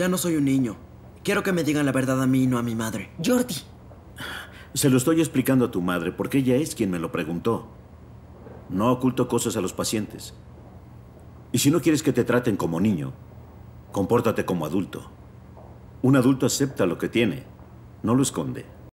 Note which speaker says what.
Speaker 1: Ya no soy un niño. Quiero que me digan la verdad a mí y no a mi madre. Jordi.
Speaker 2: Se lo estoy explicando a tu madre porque ella es quien me lo preguntó. No oculto cosas a los pacientes. Y si no quieres que te traten como niño, compórtate como adulto. Un adulto acepta lo que tiene, no lo esconde.